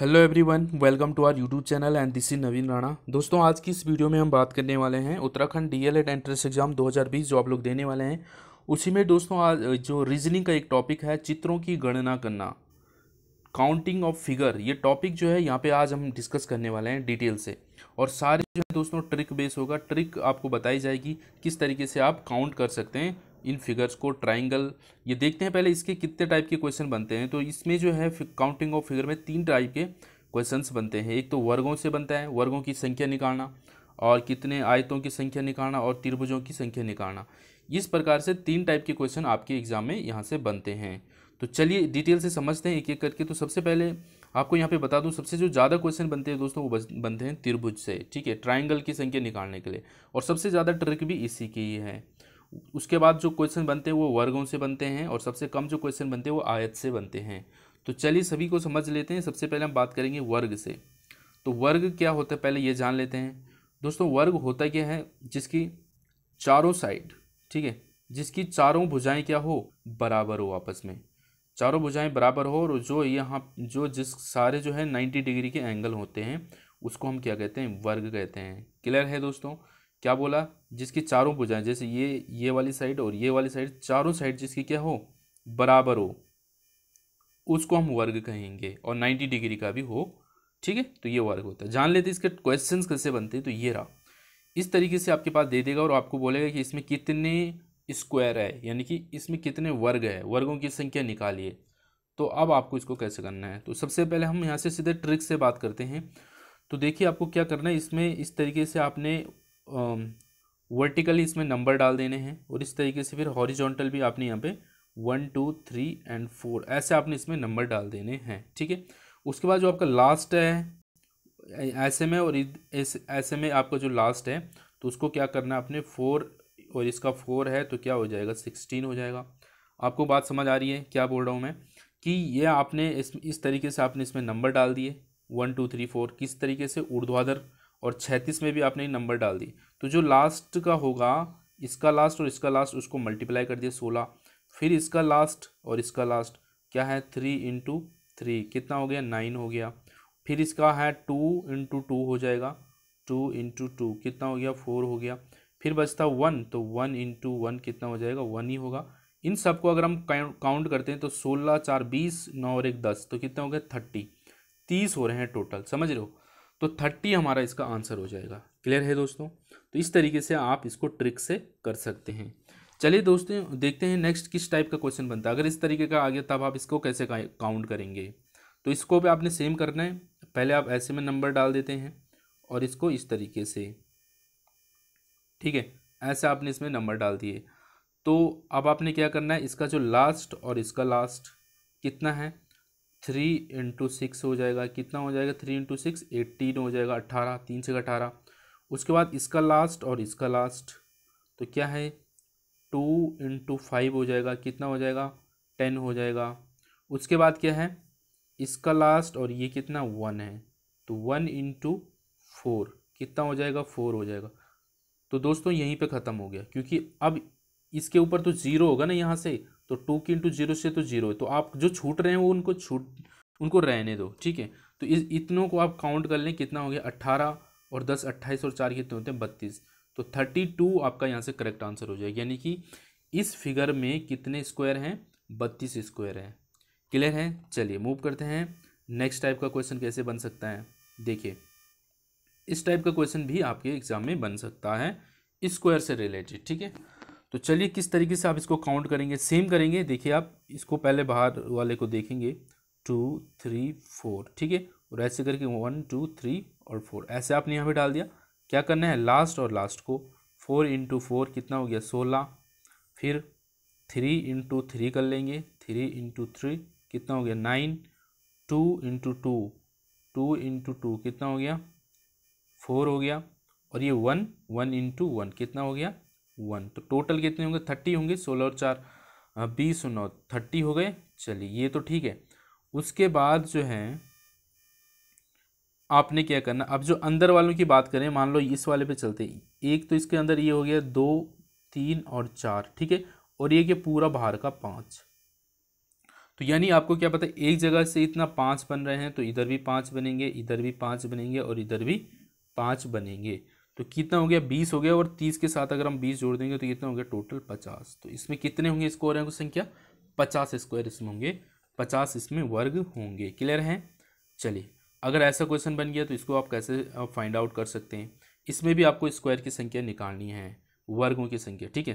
hello everyone welcome to our YouTube channel and this is Naveen Rana दोस्तों आज की इस वीडियो में हम बात करने वाले हैं उत्तराखंड डीएलएड एंट्रेंस एग्जाम 2020 जो आप लोग देने वाले हैं उसी में दोस्तों आज जो रीजनिंग का एक टॉपिक है चित्रों की गणना करना काउंटिंग ऑफ फिगर ये टॉपिक जो है यहाँ पे आज हम डिस्कस करने वाले हैं डिटेल से और सारे जो है दोस्तों ट्रिक बेस होगा ट्रिक आपको बताई जाएगी किस तरीके से आप काउंट कर सकते हैं इन फिगर्स को ट्राइंगल ये देखते हैं पहले इसके कितने टाइप के क्वेश्चन बनते हैं तो इसमें जो है काउंटिंग ऑफ फिगर में तीन टाइप के क्वेश्चन बनते हैं एक तो वर्गों से बनता है वर्गों की संख्या निकालना और कितने आयतों की संख्या निकालना और त्रिभुजों की संख्या निकालना इस प्रकार से तीन टाइप के क्वेश्चन आपके एग्जाम में यहाँ से बनते हैं तो चलिए डिटेल से समझते हैं एक एक करके तो सबसे पहले आपको यहाँ पे बता दूँ सबसे जो ज़्यादा क्वेश्चन बनते हैं दोस्तों वो बनते हैं त्रिभुज से ठीक है ट्राइंगल की संख्या निकालने के लिए और सबसे ज़्यादा ट्रिक भी इसी की है उसके बाद जो क्वेश्चन बनते हैं वो वर्गों से बनते हैं और सबसे कम जो क्वेश्चन बनते हैं वो आयत से बनते हैं तो चलिए सभी को समझ लेते हैं सबसे पहले हम बात करेंगे वर्ग से तो वर्ग क्या होता है पहले ये जान लेते हैं दोस्तों वर्ग होता क्या है जिसकी चारों साइड ठीक है जिसकी चारों भुजाएं क्या हो बराबर हो आपस में चारों भुजाएं बराबर हो और जो यहाँ जो जिस सारे जो है नाइन्टी डिग्री के एंगल होते हैं उसको हम क्या कहते हैं वर्ग कहते हैं क्लियर है दोस्तों क्या बोला जिसकी चारों भुजाएं जैसे ये ये वाली साइड और ये वाली साइड चारों साइड जिसकी क्या हो बराबर हो उसको हम वर्ग कहेंगे और नाइन्टी डिग्री का भी हो ठीक है तो ये वर्ग होता है जान लेते इसके क्वेश्चन कैसे बनते हैं तो ये रहा इस तरीके से आपके पास दे देगा और आपको बोलेगा कि इसमें कितने स्क्वायर है यानी कि इसमें कितने वर्ग है वर्गों की संख्या निकालिए तो अब आपको इसको कैसे करना है तो सबसे पहले हम यहाँ से सीधे ट्रिक से बात करते हैं तो देखिए आपको क्या करना है इसमें इस तरीके से आपने वर्टिकली इसमें नंबर डाल देने हैं और इस तरीके से फिर हॉरिजॉन्टल भी आपने यहाँ पे one two three and four ऐसे आपने इसमें नंबर डाल देने हैं ठीक है उसके बाद जो आपका लास्ट है ऐसे में और ऐसे में आपका जो लास्ट है तो उसको क्या करना है आपने फोर और इसका फोर है तो क्या हो जाएगा सिक्सटीन हो जाएगा आपको बात समझ आ रही है क्या बोल रहा हूँ मैं कि ये आपने इस इस तरीके से आपने इसमें नंबर डाल दिए वन टू थ्री फोर किस तरीके से ऊर्ध्वाधर और छैंतीस में भी आपने नंबर डाल दी तो जो लास्ट का होगा इसका लास्ट और इसका लास्ट उसको मल्टीप्लाई कर दिया सोलह फिर इसका लास्ट और इसका लास्ट क्या है थ्री इंटू थ्री कितना हो गया नाइन हो गया फिर इसका है टू इंटू टू हो जाएगा टू इंटू टू कितना हो गया फोर हो गया फिर बचता वन तो वन इंटू वन कितना हो जाएगा वन ही होगा इन सबको अगर हम काउंट करते हैं तो सोलह चार बीस नौ और एक दस तो कितना हो गया थर्टी तीस हो रहे हैं टोटल समझ रहे हो तो थर्टी हमारा इसका आंसर हो जाएगा क्लियर है दोस्तों तो इस तरीके से आप इसको ट्रिक से कर सकते हैं चलिए दोस्तों देखते हैं नेक्स्ट किस टाइप का क्वेश्चन बनता है अगर इस तरीके का आ गया तब आप इसको कैसे काउंट करेंगे तो इसको भी आपने सेम करना है पहले आप ऐसे में नंबर डाल देते हैं और इसको इस तरीके से ठीक है ऐसे आपने इसमें नंबर डाल दिए तो अब आपने क्या करना है इसका जो लास्ट और इसका लास्ट कितना है थ्री इंटू सिक्स हो जाएगा कितना हो जाएगा थ्री इंटू सिक्स एट्टीन हो जाएगा अट्ठारह तीन से अठारह उसके बाद इसका लास्ट और इसका लास्ट तो क्या है टू इंटू फाइव हो जाएगा कितना हो जाएगा टेन हो जाएगा उसके बाद क्या है इसका लास्ट और ये कितना वन है तो वन इंटू फोर कितना हो जाएगा फोर हो जाएगा तो दोस्तों यहीं पे ख़त्म हो गया क्योंकि अब इसके ऊपर तो ज़ीरो होगा ना यहाँ से तो टू की इंटू जीरो से तो जीरो है तो आप जो छूट रहे हैं वो उनको छूट उनको रहने दो ठीक है तो इस इतनों को आप काउंट कर लें कितना हो गया अट्ठारह और दस अट्ठाईस और चार कितने तो होते हैं बत्तीस तो थर्टी टू आपका यहाँ से करेक्ट आंसर हो जाएगा यानी कि इस फिगर में कितने स्क्वायर हैं बत्तीस स्क्वायर हैं क्लियर है चलिए मूव करते हैं नेक्स्ट टाइप का क्वेश्चन कैसे बन सकता है देखिए इस टाइप का क्वेश्चन भी आपके एग्ज़ाम में बन सकता है स्क्वायर से रिलेटेड ठीक है तो चलिए किस तरीके से आप इसको काउंट करेंगे सेम करेंगे देखिए आप इसको पहले बाहर वाले को देखेंगे टू थ्री फोर ठीक है और ऐसे करके वन टू थ्री और फोर ऐसे आपने यहाँ पे डाल दिया क्या करना है लास्ट और लास्ट को फोर इंटू फोर कितना हो गया सोलह फिर थ्री इंटू थ्री कर लेंगे थ्री इंटू थ्री कितना हो गया nine two into two two into two कितना हो गया फोर हो गया और ये वन वन इंटू वन कितना हो गया वन तो टोटल कितने होंगे थर्टी होंगे सोलह और चार बीस और नौ थर्टी हो गए चलिए ये तो ठीक है उसके बाद जो है आपने क्या करना अब जो अंदर वालों की बात करें मान लो इस वाले पे चलते एक तो इसके अंदर ये हो गया दो तीन और चार ठीक है और ये क्या पूरा बाहर का पाँच तो यानी आपको क्या पता है एक जगह से इतना पाँच बन रहे हैं तो इधर भी पाँच बनेंगे इधर भी पाँच बनेंगे और इधर भी पाँच बनेंगे तो कितना हो गया बीस हो गया और तीस के साथ अगर हम बीस जोड़ देंगे तो कितना हो गया टोटल पचास तो इसमें कितने होंगे स्क्वायर अंक संख्या पचास स्क्वायर इसमें होंगे पचास इसमें वर्ग होंगे क्लियर हैं चलिए अगर ऐसा क्वेश्चन बन गया तो इसको आप कैसे फाइंड आउट कर सकते हैं इसमें भी आपको स्क्वायर की संख्या निकालनी है वर्गों की संख्या ठीक है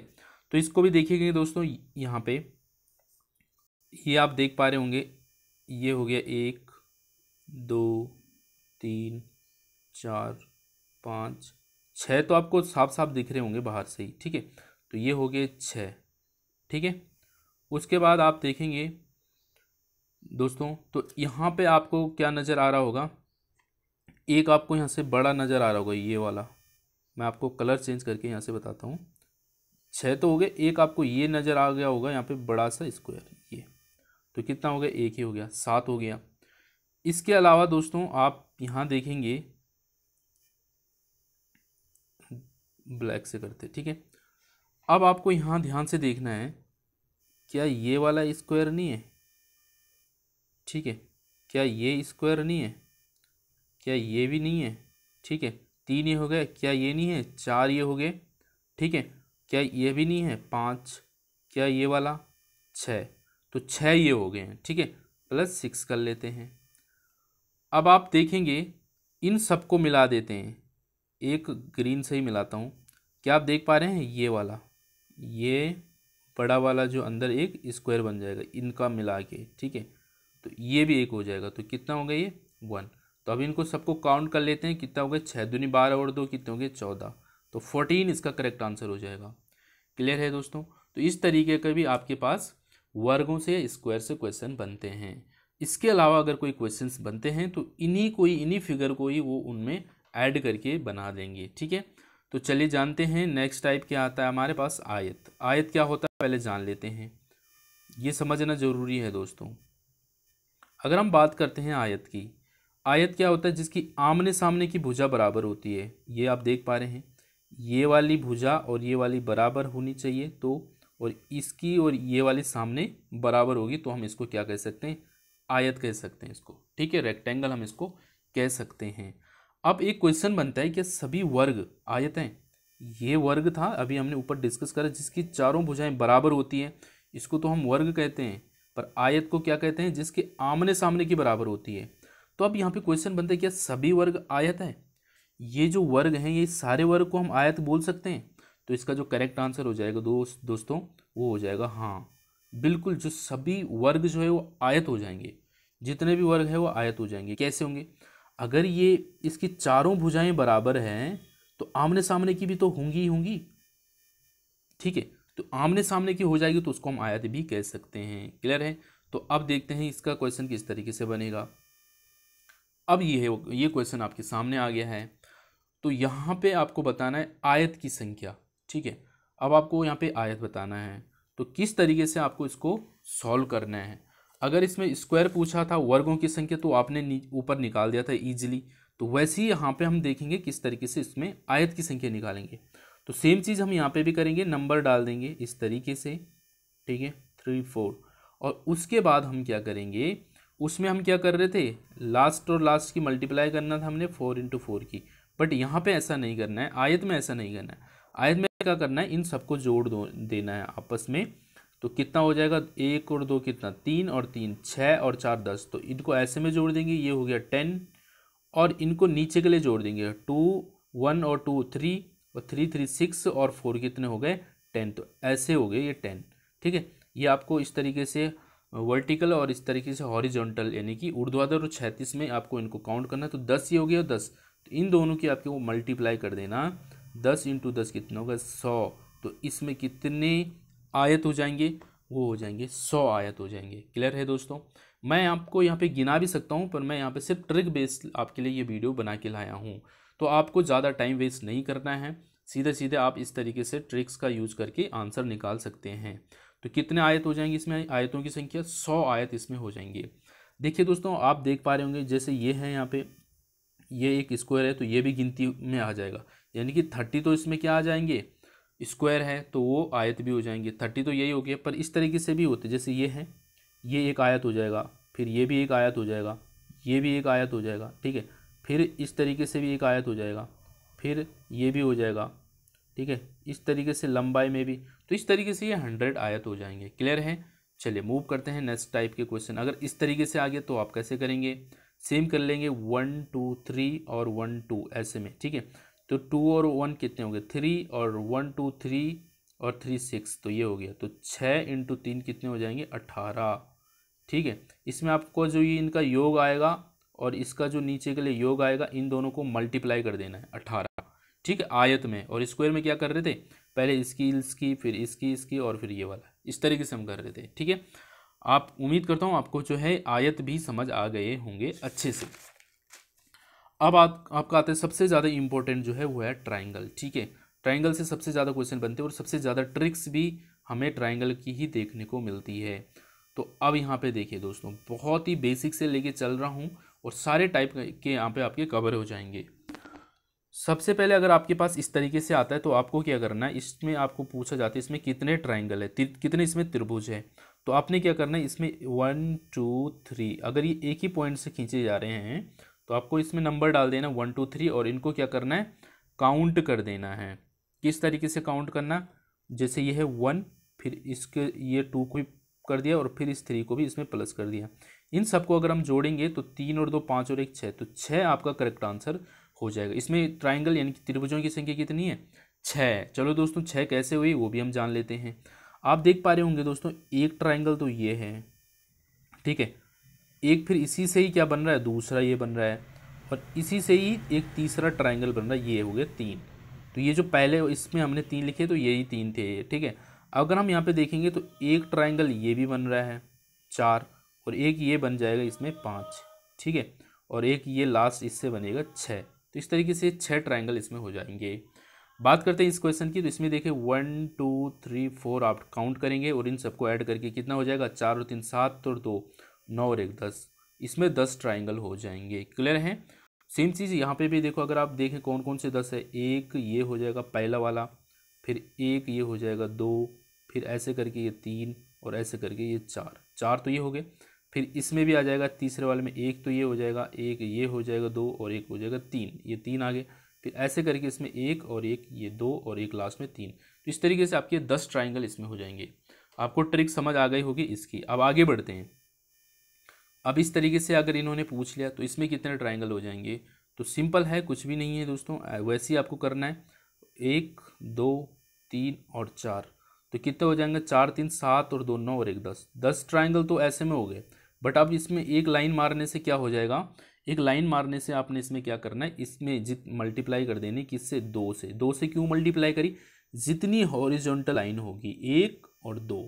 तो इसको भी देखिएगा दोस्तों यहाँ पे ये आप देख पा रहे होंगे ये हो गया एक दो तीन चार पाँच छः तो आपको साफ साफ दिख रहे होंगे बाहर से ही ठीक है तो ये हो गए छः ठीक है उसके बाद आप देखेंगे दोस्तों तो यहाँ पे आपको क्या नज़र आ रहा होगा एक आपको यहाँ से बड़ा नज़र आ रहा होगा ये वाला मैं आपको कलर चेंज करके यहाँ से बताता हूँ छः तो हो गए एक आपको ये नज़र आ गया होगा यहाँ पे बड़ा सा स्क्वायर ये तो कितना हो गया एक ही हो गया सात हो गया इसके अलावा दोस्तों आप यहाँ देखेंगे ब्लैक से करते ठीक है अब आपको यहाँ ध्यान से देखना है क्या ये वाला स्क्वायर नहीं है ठीक है क्या ये स्क्वायर नहीं है क्या ये भी नहीं है ठीक है तीन ये हो गए क्या ये नहीं है चार ये हो गए ठीक है क्या ये भी नहीं है पाँच क्या ये वाला छः तो छः ये हो गए हैं ठीक है प्लस सिक्स कर लेते हैं अब आप देखेंगे इन सबको मिला देते हैं एक ग्रीन से ही मिलाता हूँ क्या आप देख पा रहे हैं ये वाला ये बड़ा वाला जो अंदर एक स्क्वायर बन जाएगा इनका मिला के ठीक है तो ये भी एक हो जाएगा तो कितना हो गया ये वन तो अब इनको सबको काउंट कर लेते हैं कितना हो गया छः दूनी बारह और दो कितने हो गए चौदह तो फोर्टीन इसका करेक्ट आंसर हो जाएगा क्लियर है दोस्तों तो इस तरीके का भी आपके पास वर्गों से स्क्वायर से क्वेश्चन बनते हैं इसके अलावा अगर कोई क्वेश्चंस बनते हैं तो इन्हीं कोई इन्हीं फिगर को ही वो उनमें ऐड करके बना देंगे ठीक है तो चलिए जानते हैं नेक्स्ट टाइप क्या आता है हमारे पास आयत आयत क्या होता है पहले जान लेते हैं ये समझना ज़रूरी है दोस्तों अगर हम बात करते हैं आयत की आयत क्या होता है जिसकी आमने सामने की भुजा बराबर होती है ये आप देख पा रहे हैं ये वाली भुजा और ये वाली बराबर होनी चाहिए तो और इसकी और ये वाली सामने बराबर होगी तो हम इसको क्या कह सकते हैं आयत कह सकते हैं इसको ठीक है रेक्टेंगल हम इसको कह सकते हैं अब एक क्वेश्चन बनता है कि सभी वर्ग आयत हैं ये वर्ग था अभी हमने ऊपर डिस्कस करा जिसकी चारों भुजाएं बराबर होती हैं इसको तो हम वर्ग कहते हैं पर आयत को क्या कहते हैं जिसके आमने सामने की बराबर होती है तो अब यहाँ पे क्वेश्चन बनता है क्या सभी वर्ग आयत हैं ये जो वर्ग हैं ये सारे वर्ग को हम आयत बोल सकते हैं तो इसका जो करेक्ट आंसर हो जाएगा दोस्त दोस्तों वो हो जाएगा हाँ बिल्कुल जो सभी वर्ग जो है वो आयत हो जाएंगे जितने भी वर्ग है वो आयत हो जाएंगे कैसे होंगे अगर ये इसकी चारों भुजाएं बराबर हैं तो आमने सामने की भी तो होंगी ही होंगी ठीक है तो आमने सामने की हो जाएगी तो उसको हम आयत भी कह सकते हैं क्लियर है तो अब देखते हैं इसका क्वेश्चन किस तरीके से बनेगा अब ये है ये क्वेश्चन आपके सामने आ गया है तो यहाँ पे आपको बताना है आयत की संख्या ठीक है अब आपको यहाँ पे आयत बताना है तो किस तरीके से आपको इसको सॉल्व करना है अगर इसमें स्क्वायर पूछा था वर्गों की संख्या तो आपने ऊपर निकाल दिया था ईजिली तो वैसे ही यहाँ पे हम देखेंगे किस तरीके से इसमें आयत की संख्या निकालेंगे तो सेम चीज़ हम यहाँ पे भी करेंगे नंबर डाल देंगे इस तरीके से ठीक है थ्री फोर और उसके बाद हम क्या करेंगे उसमें हम क्या कर रहे थे लास्ट और लास्ट की मल्टीप्लाई करना था हमने फोर इंटू फोर की बट यहाँ पे ऐसा नहीं करना है आयत में ऐसा नहीं करना है आयत में क्या करना है इन सबको जोड़ दो देना है आपस में तो कितना हो जाएगा एक और दो कितना तीन और तीन छः और चार दस तो इनको ऐसे में जोड़ देंगे ये हो गया टेन और इनको नीचे के लिए जोड़ देंगे टू वन और टू थ्री और थ्री थ्री सिक्स और फोर कितने हो गए टेन तो ऐसे हो गए ये टेन ठीक है ये आपको इस तरीके से वर्टिकल और इस तरीके से हॉरिजॉन्टल यानी कि उर्ध्वाधर और छैतीस में आपको इनको काउंट करना है तो दस ये हो गया और दस तो इन दोनों की आपको मल्टीप्लाई कर देना दस इंटू दस कितना होगा सौ तो इसमें कितने आयत हो जाएंगे वो हो जाएंगे सौ आयत हो जाएंगे क्लियर है दोस्तों मैं आपको यहाँ पे गिना भी सकता हूँ पर मैं यहाँ पे सिर्फ ट्रिक बेस्ड आपके लिए ये वीडियो बना के लाया हूँ तो आपको ज़्यादा टाइम वेस्ट नहीं करना है सीधे सीधे आप इस तरीके से ट्रिक्स का यूज करके आंसर निकाल सकते हैं तो कितने आयत हो जाएंगे इसमें आयतों की संख्या सौ आयत इसमें हो जाएंगे देखिए दोस्तों आप देख पा रहे होंगे जैसे ये है यहाँ पे ये एक स्क्वायर है तो ये भी गिनती में आ जाएगा यानी कि थर्टी तो इसमें क्या आ जाएंगे स्क्वायर है तो वो आयत भी हो जाएंगे थर्टी तो यही हो गया पर इस तरीके से भी होते जैसे ये है ये एक आयत हो जाएगा फिर ये भी एक आयत हो जाएगा ये भी एक आयत हो जाएगा ठीक है फिर इस तरीके से भी एक आयत हो जाएगा फिर ये भी हो जाएगा ठीक है इस तरीके से लंबाई में भी तो इस तरीके से ये हंड्रेड आयत हो जाएंगे क्लियर है चलिए मूव करते हैं नेक्स्ट टाइप के क्वेश्चन अगर इस तरीके से आ गया तो आप कैसे करेंगे सेम कर लेंगे वन टू थ्री और वन टू ऐसे में ठीक है तो टू और वन कितने हो गए थ्री और वन टू थ्री और थ्री सिक्स तो ये हो गया तो छः इंटू तीन कितने हो जाएंगे अट्ठारह ठीक है इसमें आपको जो ये इनका योग आएगा और इसका जो नीचे के लिए योग आएगा इन दोनों को मल्टीप्लाई कर देना है अट्ठारह ठीक है आयत में और स्क्वायर में क्या कर रहे थे पहले इसकी इसकी फिर इसकी इसकी और फिर ये वाला इस तरीके से हम कर रहे थे ठीक है आप उम्मीद करता हूँ आपको जो है आयत भी समझ आ गए होंगे अच्छे से अब आप, आपका आता है सबसे ज़्यादा इंपॉर्टेंट जो है वो है ट्राइंगल ठीक है ट्राइंगल से सबसे ज़्यादा क्वेश्चन बनते हैं और सबसे ज़्यादा ट्रिक्स भी हमें ट्राइंगल की ही देखने को मिलती है तो अब यहाँ पे देखिए दोस्तों बहुत ही बेसिक से लेके चल रहा हूँ और सारे टाइप के यहाँ पे आपके कवर हो जाएंगे सबसे पहले अगर आपके पास इस तरीके से आता है तो आपको क्या करना है इसमें आपको पूछा जाता है इसमें कितने ट्राइंगल है कितने इसमें त्रिभुज है तो आपने क्या करना है इसमें वन टू थ्री अगर ये एक ही पॉइंट से खींचे जा रहे हैं तो आपको इसमें नंबर डाल देना वन टू थ्री और इनको क्या करना है काउंट कर देना है किस तरीके से काउंट करना जैसे ये है वन फिर इसके ये टू को भी कर दिया और फिर इस थ्री को भी इसमें प्लस कर दिया इन सबको अगर हम जोड़ेंगे तो तीन और दो पाँच और एक छः तो छः आपका करेक्ट आंसर हो जाएगा इसमें ट्राइंगल यानी कि त्रिभुजों की संख्या कितनी है छः चलो दोस्तों छः कैसे हुई वो भी हम जान लेते हैं आप देख पा रहे होंगे दोस्तों एक ट्राइंगल तो ये है ठीक है एक फिर इसी से ही क्या बन रहा है दूसरा ये बन रहा है और इसी से ही एक तीसरा ट्राइंगल बन रहा है ये हो गया तीन तो ये जो पहले इसमें हमने तीन लिखे तो यही तीन थे ठीक है अगर हम यहाँ पे देखेंगे तो एक ट्राइंगल ये भी बन रहा है चार और एक ये बन जाएगा इसमें पाँच ठीक है और एक ये लास्ट इससे बनेगा छः तो इस तरीके से छः ट्राइंगल इसमें हो जाएंगे बात करते हैं इस क्वेश्चन की तो इसमें देखिए वन टू थ्री फोर आप काउंट करेंगे और इन सबको ऐड करके कितना हो जाएगा चार और तीन सात और दो नौ और एक दस इसमें दस ट्राइंगल हो जाएंगे क्लियर हैं सेम चीज़ यहाँ पे भी देखो अगर आप देखें कौन कौन से दस है एक ये हो जाएगा पहला वाला फिर एक ये हो जाएगा दो फिर ऐसे करके ये तीन और ऐसे करके ये चार चार तो ये हो गए फिर इसमें भी आ जाएगा तीसरे वाले में एक तो ये हो जाएगा एक ये हो जाएगा दो और एक हो जाएगा तीन ये तीन आ गए फिर ऐसे करके इसमें एक और एक ये दो और एक लास्ट में तीन तो इस तरीके से आपके दस ट्राइंगल इसमें हो जाएंगे आपको ट्रिक समझ आ गई होगी इसकी अब आगे बढ़ते हैं अब इस तरीके से अगर इन्होंने पूछ लिया तो इसमें कितने ट्राइंगल हो जाएंगे तो सिंपल है कुछ भी नहीं है दोस्तों वैसे ही आपको करना है एक दो तीन और चार तो कितने हो जाएंगे चार तीन सात और दो नौ और एक दस दस ट्राइंगल तो ऐसे में हो गए बट अब इसमें एक लाइन मारने से क्या हो जाएगा एक लाइन मारने से आपने इसमें क्या करना है इसमें जित मल्टीप्लाई कर देनी किससे दो से दो से क्यों मल्टीप्लाई करी जितनी हॉरिजॉन्टल लाइन होगी एक और दो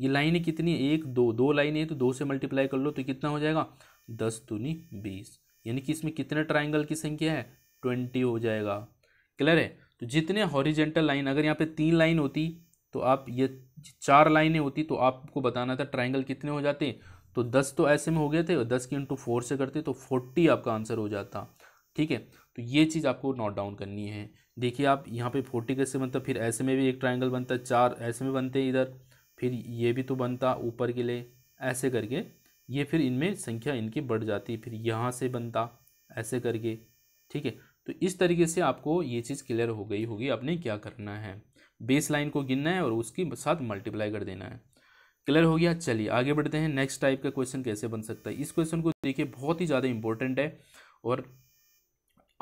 ये लाइनें कितनी है एक दो दो लाइनें हैं तो दो से मल्टीप्लाई कर लो तो कितना हो जाएगा दस दूनी बीस यानी कि इसमें कितने ट्राइंगल की संख्या है ट्वेंटी हो जाएगा क्लियर है तो जितने हॉरिजेंटल लाइन अगर यहाँ पे तीन लाइन होती तो आप ये चार लाइनें होती तो आपको बताना था ट्राइंगल कितने हो जाते तो दस तो ऐसे में हो गए थे और दस की इंटू फोर से करते तो फोर्टी आपका आंसर हो जाता ठीक है तो ये चीज़ आपको नोट डाउन करनी है देखिए आप यहाँ पे फोर्टी कैसे बनता फिर ऐसे में भी एक ट्राइंगल बनता है चार ऐसे में बनते हैं इधर फिर ये भी तो बनता ऊपर के लिए ऐसे करके ये फिर इनमें संख्या इनकी बढ़ जाती फिर यहाँ से बनता ऐसे करके ठीक है तो इस तरीके से आपको ये चीज़ क्लियर हो गई होगी आपने क्या करना है बेस लाइन को गिनना है और उसके साथ मल्टीप्लाई कर देना है क्लियर हो गया चलिए आगे बढ़ते हैं नेक्स्ट टाइप का क्वेश्चन कैसे बन सकता है इस क्वेश्चन को देखिए बहुत ही ज़्यादा इंपॉर्टेंट है और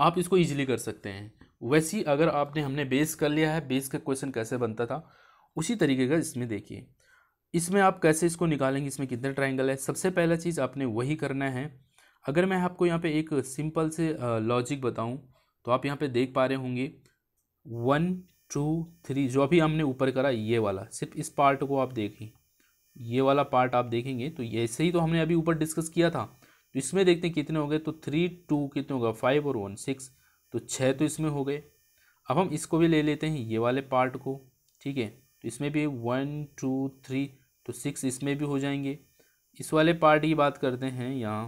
आप इसको ईजिली कर सकते हैं वैसे ही अगर आपने हमने बेस कर लिया है बेस का क्वेश्चन कैसे बनता था उसी तरीके का इसमें देखिए इसमें आप कैसे इसको निकालेंगे इसमें कितने ट्राइंगल है सबसे पहला चीज़ आपने वही करना है अगर मैं आपको यहाँ पे एक सिंपल से लॉजिक बताऊँ तो आप यहाँ पे देख पा रहे होंगे वन टू थ्री जो अभी हमने ऊपर करा ये वाला सिर्फ इस पार्ट को आप देखें ये वाला पार्ट आप देखेंगे तो ऐसे ही तो हमने अभी ऊपर डिस्कस किया था तो इसमें देखते हैं कितने हो गए तो थ्री टू कितने होगा फाइव और वन सिक्स तो छः तो इसमें हो गए अब हम इसको भी ले लेते हैं ये वाले पार्ट को ठीक है तो इसमें भी वन टू थ्री तो सिक्स इसमें भी हो जाएंगे इस वाले पार्ट की बात करते हैं यहाँ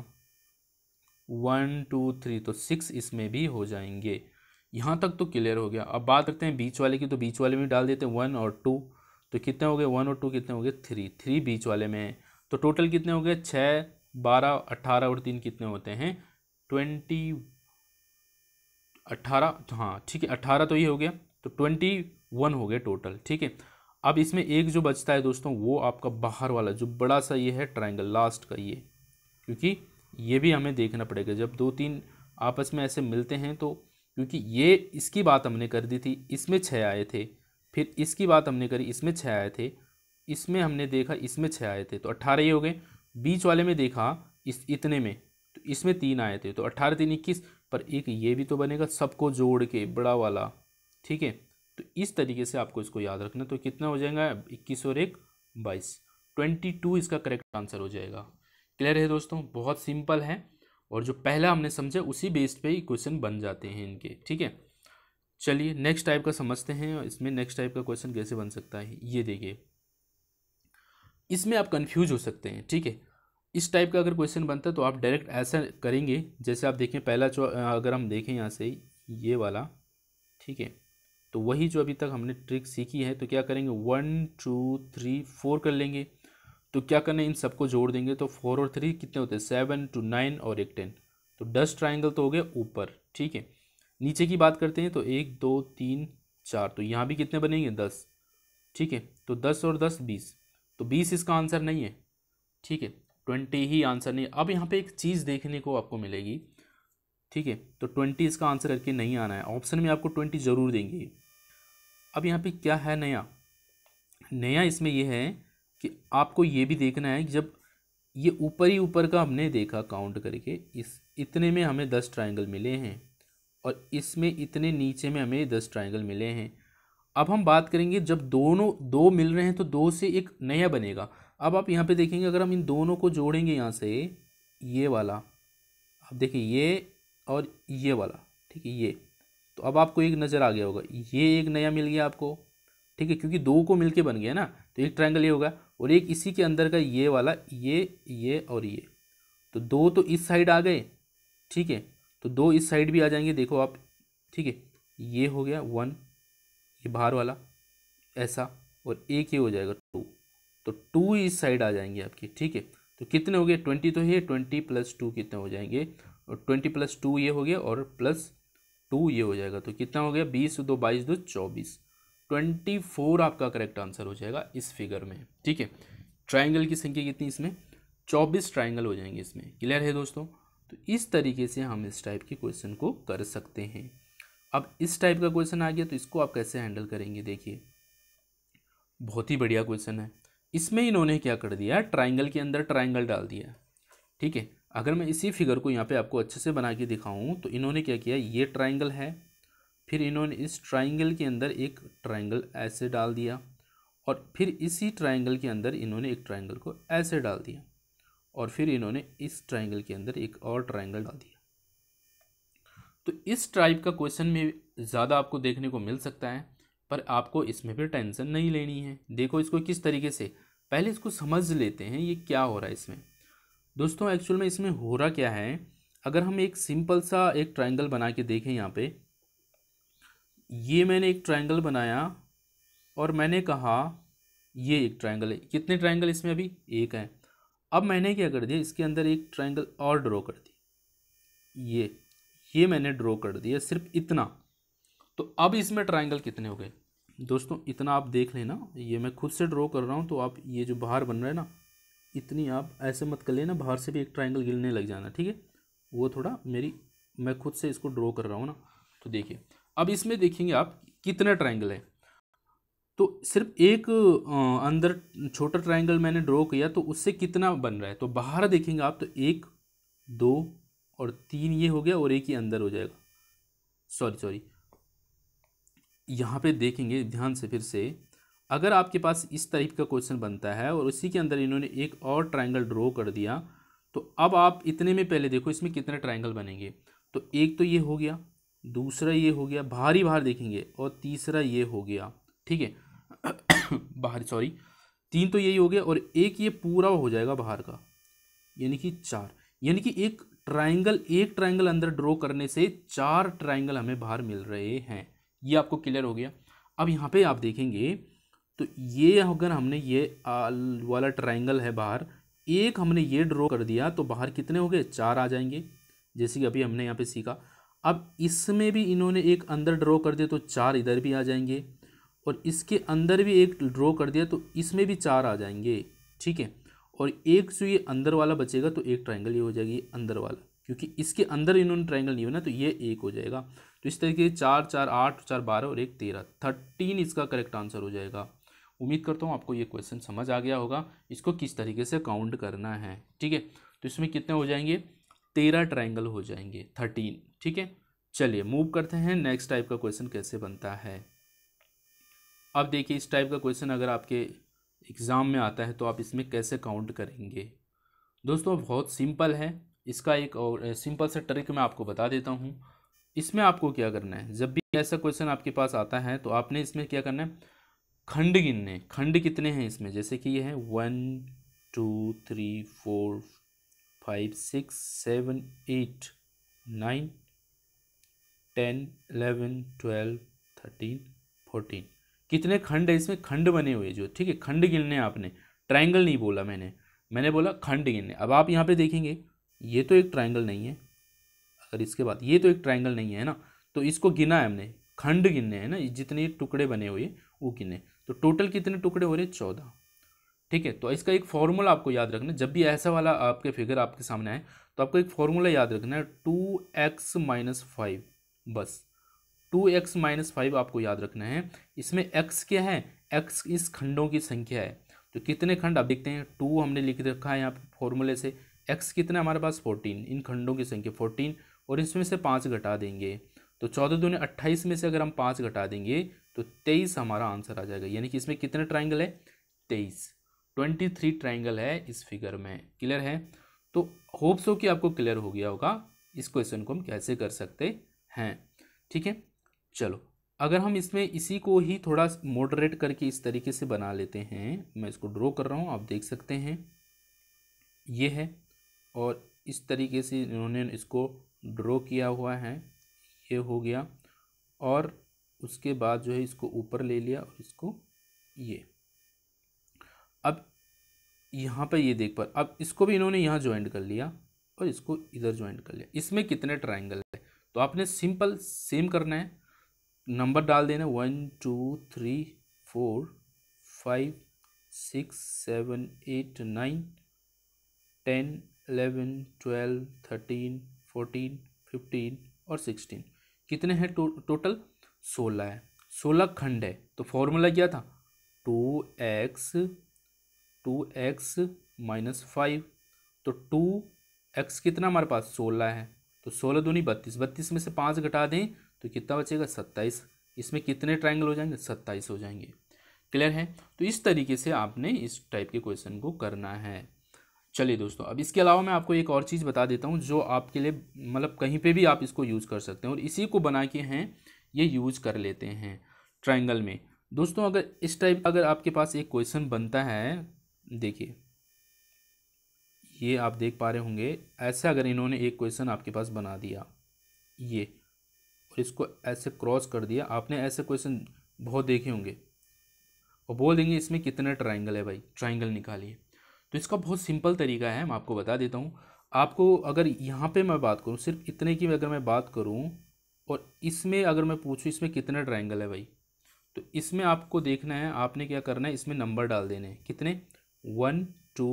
वन टू थ्री तो सिक्स इसमें भी हो जाएंगे यहाँ तक तो क्लियर हो गया अब बात करते हैं बीच वाले की तो बीच वाले में डाल देते हैं वन और टू तो कितने हो गए वन और टू कितने हो गए थ्री थ्री बीच वाले में है तो टोटल कितने हो गए छः बारह अट्ठारह और तीन कितने होते हैं ट्वेंटी अट्ठारह तो हाँ ठीक है अट्ठारह तो ये हो गया तो ट्वेंटी वन हो गए टोटल ठीक है अब इसमें एक जो बचता है दोस्तों वो आपका बाहर वाला जो बड़ा सा ये है ट्राइंगल लास्ट का ये क्योंकि ये भी हमें देखना पड़ेगा जब दो तीन आपस में ऐसे मिलते हैं तो क्योंकि ये इसकी बात हमने कर दी थी इसमें छः आए थे फिर इसकी बात हमने करी इसमें छः आए थे इसमें हमने देखा इसमें छः आए थे तो अट्ठारह ही हो गए बीच वाले में देखा इस इतने में तो इसमें तीन आए थे तो अट्ठारह तीन इक्कीस पर एक ये भी तो बनेगा सबको जोड़ के बड़ा वाला ठीक है तो इस तरीके से आपको इसको याद रखना तो कितना हो जाएगा इक्कीस और एक बाईस ट्वेंटी टू इसका करेक्ट आंसर हो जाएगा क्लियर है दोस्तों बहुत सिंपल है और जो पहला हमने समझा उसी बेस्ड पे ही क्वेश्चन बन जाते हैं इनके ठीक है चलिए नेक्स्ट टाइप का समझते हैं इसमें नेक्स्ट टाइप का क्वेश्चन कैसे बन सकता है ये देखिए इसमें आप कन्फ्यूज हो सकते हैं ठीक है इस टाइप का अगर क्वेश्चन बनता है तो आप डायरेक्ट ऐसा करेंगे जैसे आप देखें पहला अगर हम देखें यहाँ से ये वाला ठीक है तो वही जो अभी तक हमने ट्रिक सीखी है तो क्या करेंगे वन टू थ्री फोर कर लेंगे तो क्या करना है इन सबको जोड़ देंगे तो फोर और थ्री कितने होते हैं सेवन टू नाइन और एक टेन तो डस्ट ट्राइंगल तो हो गया ऊपर ठीक है नीचे की बात करते हैं तो एक दो तीन चार तो यहाँ भी कितने बनेंगे दस ठीक है तो दस और दस बीस तो बीस इसका आंसर नहीं है ठीक है ट्वेंटी ही आंसर नहीं अब यहाँ पे एक चीज़ देखने को आपको मिलेगी ठीक है तो ट्वेंटी इसका आंसर करके नहीं आना है ऑप्शन में आपको ट्वेंटी ज़रूर देंगे अब यहाँ पे क्या है नया नया इसमें यह है कि आपको ये भी देखना है जब ये ऊपर ही ऊपर का हमने देखा काउंट करके इस इतने में हमें दस ट्राइंगल मिले हैं और इसमें इतने नीचे में हमें दस ट्राइंगल मिले हैं अब हम बात करेंगे जब दोनों दो मिल रहे हैं तो दो से एक नया बनेगा अब आप यहाँ पे देखेंगे अगर हम इन दोनों को जोड़ेंगे यहाँ से ये वाला आप देखिए ये और ये वाला ठीक है ये तो अब आपको एक नज़र आ गया होगा ये एक नया मिल गया आपको ठीक है क्योंकि दो को मिलके बन गया ना तो एक ट्रायंगल ये होगा और एक इसी के अंदर का ये वाला ये ये और ये तो दो तो इस साइड आ गए ठीक है तो दो इस साइड भी आ जाएंगे देखो आप ठीक है ये हो गया वन ये बाहर वाला ऐसा और एक ये हो जाएगा टू तो टू इस साइड आ जाएंगे आपके ठीक है तो कितने हो गए ट्वेंटी तो ये ट्वेंटी प्लस टू कितने हो जाएंगे और ट्वेंटी प्लस टू ये हो गया और प्लस टू ये हो जाएगा तो कितना हो गया बीस दो बाईस दो चौबीस ट्वेंटी फोर आपका करेक्ट आंसर हो जाएगा इस फिगर में ठीक है ट्राइंगल की संख्या कितनी इसमें चौबीस ट्राइंगल हो जाएंगे इसमें क्लियर है दोस्तों तो इस तरीके से हम इस टाइप के क्वेश्चन को कर सकते हैं अब इस टाइप का क्वेश्चन आ गया तो इसको आप कैसे हैंडल करेंगे देखिए बहुत ही बढ़िया क्वेश्चन है इसमें इन्होंने क्या कर दिया ट्राइंगल के अंदर ट्राइंगल डाल दिया ठीक है अगर मैं इसी फिगर को यहाँ पे आपको अच्छे से बना के दिखाऊँ तो इन्होंने क्या किया ये ट्राइंगल है फिर इन्होंने इस ट्राइंगल के अंदर एक ट्राइंगल ऐसे डाल दिया और फिर इसी ट्राइंगल के अंदर इन्होंने एक ट्राइंगल को ऐसे डाल दिया और फिर इन्होंने इस ट्राइंगल के अंदर एक और ट्राइंगल डाल दिया तो इस टाइप का क्वेश्चन में ज़्यादा आपको देखने को मिल सकता है पर आपको इसमें भी टेंशन नहीं लेनी है देखो इसको किस तरीके से पहले इसको समझ लेते हैं ये क्या हो रहा है इसमें दोस्तों एक्चुअल में इसमें हो रहा क्या है अगर हम एक सिंपल सा एक ट्रायंगल बना के देखें यहाँ पे ये मैंने एक ट्रायंगल बनाया और मैंने कहा ये एक ट्रायंगल है कितने ट्रायंगल इसमें अभी एक है अब मैंने क्या कर दिया इसके अंदर एक ट्रायंगल और ड्रॉ कर दी ये ये मैंने ड्रॉ कर दिया सिर्फ इतना तो अब इसमें ट्रायंगल कितने हो गए दोस्तों इतना आप देख लेना ये मैं खुद से ड्रॉ कर रहा हूँ तो आप ये जो बाहर बन रहा है ना इतनी आप ऐसे मत कर लेना बाहर से भी एक ट्राइंगल गिरने लग जाना ठीक है वो थोड़ा मेरी मैं खुद से इसको ड्रॉ कर रहा हूँ ना तो देखिए अब इसमें देखेंगे आप कितना ट्राइंगल हैं तो सिर्फ एक अंदर छोटा ट्राइंगल मैंने ड्रॉ किया तो उससे कितना बन रहा है तो बाहर देखेंगे आप तो एक दो और तीन ये हो गया और एक ही अंदर हो जाएगा सॉरी सॉरी यहाँ पे देखेंगे ध्यान से फिर से अगर आपके पास इस टाइप का क्वेश्चन बनता है और उसी के अंदर इन्होंने एक और ट्राइंगल ड्रॉ कर दिया तो अब आप इतने में पहले देखो इसमें कितने ट्राइंगल बनेंगे तो एक तो ये हो गया दूसरा ये हो गया बाहरी बाहर देखेंगे और तीसरा ये हो गया ठीक है बाहर सॉरी तीन तो यही हो गया और एक ये पूरा हो जाएगा बाहर का यानी कि चार यानी कि एक ट्राइंगल एक ट्राइंगल अंदर ड्रॉ करने से चार ट्राइंगल हमें बाहर मिल रहे हैं ये आपको क्लियर हो गया अब यहाँ पे आप देखेंगे तो ये अगर हमने ये वाला ट्राइंगल है बाहर एक हमने ये ड्रॉ कर दिया तो बाहर कितने हो गए चार आ जाएंगे जैसे कि अभी हमने यहाँ पे सीखा अब इसमें भी इन्होंने एक अंदर ड्रॉ कर दिया तो चार इधर भी आ जाएंगे और इसके अंदर भी एक ड्रॉ कर दिया तो इसमें भी चार आ जाएंगे ठीक है और एक जो ये अंदर वाला बचेगा तो एक ट्राइंगल ये हो जाएगी अंदर वाला क्योंकि इसके अंदर इन्होंने ट्राइंगल नहीं बना तो ये एक हो जाएगा तो इस तरीके से चार चार आठ चार बारह और एक तेरह थर्टीन इसका करेक्ट आंसर हो जाएगा उम्मीद करता हूँ आपको ये क्वेश्चन समझ आ गया होगा इसको किस तरीके से काउंट करना है ठीक है तो इसमें कितने हो जाएंगे तेरह ट्राइंगल हो जाएंगे थर्टीन ठीक है चलिए मूव करते हैं नेक्स्ट टाइप का क्वेश्चन कैसे बनता है अब देखिए इस टाइप का क्वेश्चन अगर आपके एग्ज़ाम में आता है तो आप इसमें कैसे काउंट करेंगे दोस्तों बहुत सिंपल है इसका एक और सिंपल सा ट्रिक मैं आपको बता देता हूँ इसमें आपको क्या करना है जब भी ऐसा क्वेश्चन आपके पास आता है तो आपने इसमें क्या करना है खंड गिनने खंड कितने हैं इसमें जैसे कि ये है one two three four five six seven eight nine ten eleven twelve thirteen fourteen कितने खंड है इसमें खंड बने हुए जो ठीक है खंड गिनने आपने ट्राइंगल नहीं बोला मैंने मैंने बोला खंड गिनने अब आप यहाँ पे देखेंगे ये तो एक ट्राइंगल नहीं है अगर इसके बाद ये तो एक ट्राइंगल नहीं है ना तो इसको गिना है हमने खंड गिनने हैं ना जितने टुकड़े बने हुए वो गिने तो टोटल कितने टुकड़े हो रहे हैं चौदह ठीक है तो इसका एक फॉर्मूला आपको याद रखना है जब भी ऐसा वाला आपके फिगर आपके सामने आए तो आपको एक फॉर्मूला याद रखना है टू एक्स माइनस फाइव बस टू एक्स माइनस फाइव आपको याद रखना है इसमें एक्स क्या है एक्स इस खंडों की संख्या है तो कितने खंड आप देखते हैं टू हमने लिख रखा है यहाँ पर फॉर्मूले से एक्स कितना हमारे पास फोर्टीन इन खंडों की संख्या फोर्टीन और इसमें से पाँच घटा देंगे तो चौदह दूने अट्ठाईस में से अगर हम पाँच घटा देंगे तो तेईस हमारा आंसर आ जाएगा यानी कि इसमें कितने ट्राइंगल है तेईस ट्वेंटी थ्री ट्राइंगल है इस फिगर में क्लियर है तो होप्स हो कि आपको क्लियर हो गया होगा इस क्वेश्चन को हम कैसे कर सकते हैं ठीक है चलो अगर हम इसमें इसी को ही थोड़ा मॉडरेट करके इस तरीके से बना लेते हैं मैं इसको ड्रॉ कर रहा हूँ आप देख सकते हैं ये है और इस तरीके से इन्होंने इसको ड्रॉ किया हुआ है ये हो गया और उसके बाद जो है इसको ऊपर ले लिया और इसको ये अब यहाँ पर ये देख पर अब इसको भी इन्होंने यहाँ ज्वाइंट कर लिया और इसको इधर ज्वाइंट कर लिया इसमें कितने ट्राइंगल है तो आपने सिंपल सेम करना है नंबर डाल देना one two three four five six seven eight nine ten eleven twelve thirteen fourteen fifteen और सिक्सटीन कितने हैं टोटल सोलह है सोलह खंड है तो फॉर्मूला क्या था two X two X minus five तो टू एक्स कितना हमारे पास सोलह है तो सोलह दूनी बत्तीस बत्तीस में से पाँच घटा दें तो कितना बचेगा सत्ताईस इसमें कितने ट्राइंगल हो जाएंगे सत्ताईस हो जाएंगे क्लियर है तो इस तरीके से आपने इस टाइप के क्वेश्चन को करना है चलिए दोस्तों अब इसके अलावा मैं आपको एक और चीज़ बता देता हूँ जो आपके लिए मतलब कहीं पे भी आप इसको यूज़ कर सकते हैं और इसी को बना के हैं ये यूज़ कर लेते हैं ट्राइंगल में दोस्तों अगर इस टाइप अगर आपके पास एक क्वेश्चन बनता है देखिए ये आप देख पा रहे होंगे ऐसा अगर इन्होंने एक क्वेश्चन आपके पास बना दिया ये और इसको ऐसे क्रॉस कर दिया आपने ऐसे क्वेश्चन बहुत देखे होंगे और बोल देंगे इसमें कितना ट्राइंगल है भाई ट्राइंगल निकालिए तो इसका बहुत सिंपल तरीका है मैं आपको बता देता हूँ आपको अगर यहाँ पे मैं बात करूँ सिर्फ इतने की अगर मैं बात करूँ और इसमें अगर मैं पूछूँ इसमें कितने ट्राइंगल है भाई तो इसमें आपको देखना है आपने क्या करना है इसमें नंबर डाल देने हैं कितने वन टू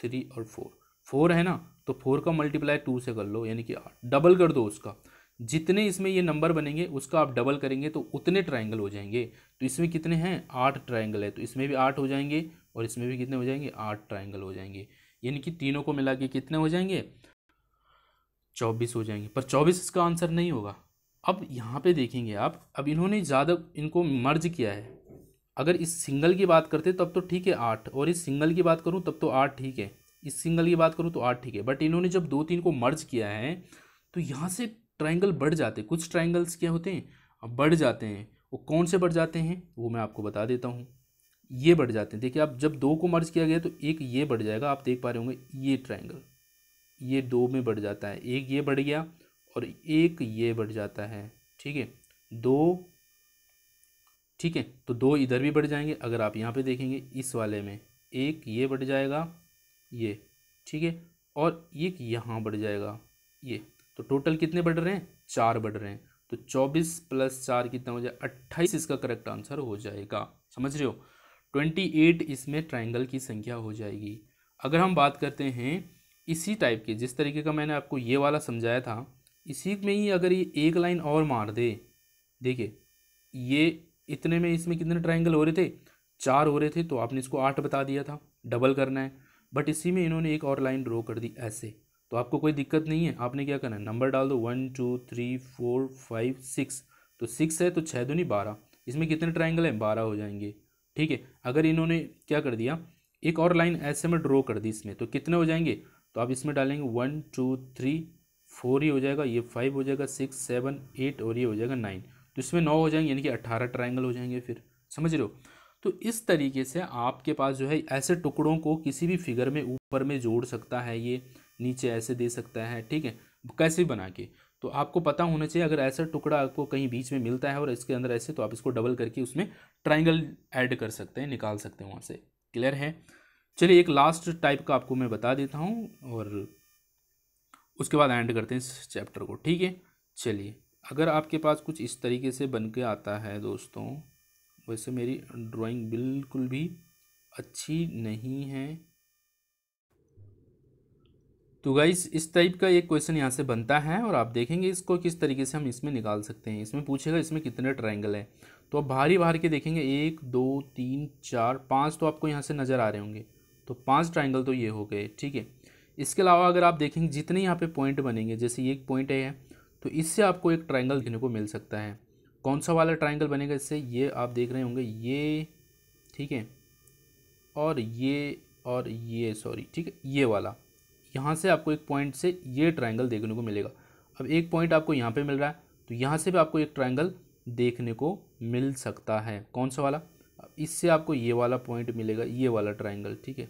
थ्री और फोर फोर है ना तो फोर का मल्टीप्लाई टू से कर लो यानी कि डबल कर दो उसका जितने इसमें ये नंबर बनेंगे उसका आप डबल करेंगे तो उतने ट्राइंगल हो जाएंगे तो इसमें कितने हैं आठ ट्राइंगल है तो इसमें भी आठ हो जाएंगे और इसमें भी कितने हो जाएंगे आठ ट्राइंगल हो जाएंगे यानी कि तीनों को मिला के कितने हो जाएंगे चौबीस हो जाएंगे पर चौबीस इसका आंसर नहीं होगा अब यहाँ पे देखेंगे आप अब इन्होंने ज़्यादा इनको मर्ज किया है अगर इस सिंगल की बात करते तब तो ठीक है आठ और इस सिंगल की बात करूँ तब तो आठ ठीक है इस सिंगल की बात करूँ तो आठ ठीक है बट इन्होंने जब दो तीन को मर्ज किया है तो यहाँ से ट्राइंगल बढ़ जाते हैं कुछ ट्राइंगल्स क्या होते हैं अब बढ़ जाते हैं वो कौन से बढ़ जाते हैं वो मैं आपको बता देता हूँ ये बढ़ जाते हैं देखिए आप जब दो को मर्ज किया गया तो एक ये बढ़ जाएगा आप देख पा रहे होंगे ये ट्राइंगल ये दो में बढ़ जाता है एक ये बढ़ गया और एक ये बढ़ जाता है ठीक है दो ठीक है तो दो इधर भी बढ़ जाएंगे अगर आप यहाँ पे देखेंगे इस वाले में एक ये बढ़ जाएगा ये ठीक है और एक यहाँ बढ़ जाएगा ये तो टोटल कितने बढ़ रहे हैं चार बढ़ रहे हैं तो चौबीस प्लस चार कितना हो जाए अट्ठाईस इसका करेक्ट आंसर हो जाएगा समझ रहे हो ट्वेंटी एट इसमें ट्राइंगल की संख्या हो जाएगी अगर हम बात करते हैं इसी टाइप के जिस तरीके का मैंने आपको ये वाला समझाया था इसी में ही अगर ये एक लाइन और मार दे देखिए ये इतने में इसमें कितने ट्राइंगल हो रहे थे चार हो रहे थे तो आपने इसको आठ बता दिया था डबल करना है बट इसी में इन्होंने एक और लाइन ड्रॉ कर दी ऐसे तो आपको कोई दिक्कत नहीं है आपने क्या करना है नंबर डाल दो one two three four five six तो सिक्स है तो छः दो नहीं बारह इसमें कितने ट्राइंगल हैं बारह हो जाएंगे ठीक है अगर इन्होंने क्या कर दिया एक और लाइन ऐसे में ड्रॉ कर दी इसमें तो कितने हो जाएंगे तो आप इसमें डालेंगे वन टू थ्री फोर ये हो जाएगा ये फाइव हो जाएगा सिक्स सेवन एट और ये हो जाएगा नाइन तो इसमें नौ हो जाएंगे यानी कि अट्ठारह ट्राइंगल हो जाएंगे फिर समझ रहे हो तो इस तरीके से आपके पास जो है ऐसे टुकड़ों को किसी भी फिगर में ऊपर में जोड़ सकता है ये नीचे ऐसे दे सकता है ठीक है कैसे बना के तो आपको पता होना चाहिए अगर ऐसा टुकड़ा आपको कहीं बीच में मिलता है और इसके अंदर ऐसे तो आप इसको डबल करके उसमें ट्राइंगल ऐड कर सकते हैं निकाल सकते हैं वहाँ से क्लियर है चलिए एक लास्ट टाइप का आपको मैं बता देता हूँ और उसके बाद एंड करते हैं इस चैप्टर को ठीक है चलिए अगर आपके पास कुछ इस तरीके से बन के आता है दोस्तों वैसे मेरी ड्राइंग बिल्कुल भी अच्छी नहीं है तो गाइस इस टाइप का एक क्वेश्चन यहाँ से बनता है और आप देखेंगे इसको किस तरीके से हम इसमें निकाल सकते हैं इसमें पूछेगा इसमें कितने ट्राइंगल हैं तो आप भारी भार के देखेंगे एक दो तीन चार पाँच तो आपको यहाँ से नज़र आ रहे होंगे तो पाँच ट्राइंगल तो ये हो गए ठीक है इसके अलावा अगर आप देखेंगे जितने यहाँ पे पॉइंट बनेंगे जैसे ये एक पॉइंट है तो इससे आपको एक ट्राइंगल देखने को मिल सकता है कौन सा वाला ट्राइंगल बनेगा इससे ये आप देख रहे होंगे ये ठीक है और ये और ये सॉरी ठीक है ये वाला यहाँ से आपको एक पॉइंट से ये ट्राइंगल देखने को मिलेगा अब एक पॉइंट आपको यहाँ पर मिल रहा है तो यहाँ से भी आपको एक ट्राइंगल देखने को मिल सकता है कौन सा वाला इससे आपको ये वाला पॉइंट मिलेगा ये वाला ट्राइंगल ठीक है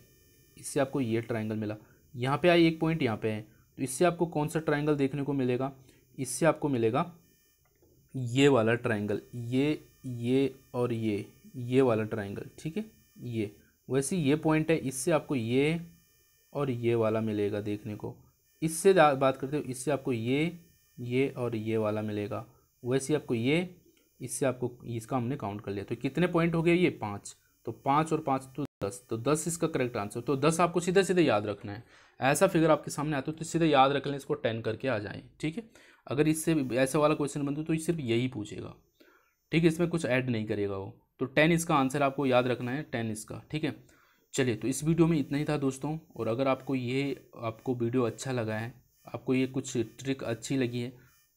इससे आपको ये ट्राइंगल मिला यहाँ पे आई एक पॉइंट यहाँ पे है तो इससे आपको कौन सा ट्राइंगल देखने को मिलेगा इससे आपको मिलेगा ये वाला ट्राइंगल ये ये और ये ये वाला ट्राइंगल ठीक है ये वैसे ये पॉइंट है इससे आपको ये और ये वाला मिलेगा देखने को इससे बात करते हो इससे आपको ये ये और ये वाला मिलेगा वैसे आपको ये इससे आपको इसका हमने काउंट कर लिया तो कितने पॉइंट हो गए ये पाँच तो पाँच और पाँच तो दस तो दस इसका करेक्ट आंसर तो दस आपको सीधे सीधे याद रखना है ऐसा फिगर आपके सामने आता है तो सीधे याद रख लें इसको टेन करके आ जाए ठीक है अगर इससे ऐसा वाला क्वेश्चन बनता है तो सिर्फ यही पूछेगा ठीक है इसमें कुछ ऐड नहीं करेगा वो तो टेन इसका आंसर आपको याद रखना है टेन इसका ठीक है चलिए तो इस वीडियो में इतना ही था दोस्तों और अगर आपको ये आपको वीडियो अच्छा लगा है आपको ये कुछ ट्रिक अच्छी लगी है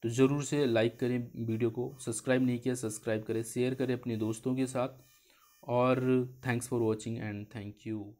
तो ज़रूर से लाइक करें वीडियो को सब्सक्राइब नहीं किया सब्सक्राइब करें शेयर करें अपने दोस्तों के साथ और thanks for watching and thank you